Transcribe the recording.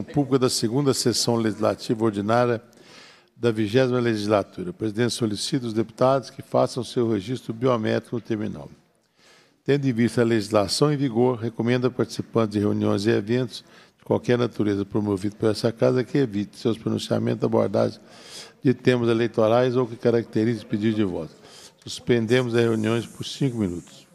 Administração Pública da segunda sessão legislativa ordinária da vigésima legislatura. O presidente solicita os deputados que façam seu registro biométrico no terminal. Tendo em vista a legislação em vigor, recomenda participantes de reuniões e eventos de qualquer natureza promovidos por essa casa que evite seus pronunciamentos, abordagens de temas eleitorais ou que caracterizem pedido de voto. Suspendemos as reuniões por cinco minutos.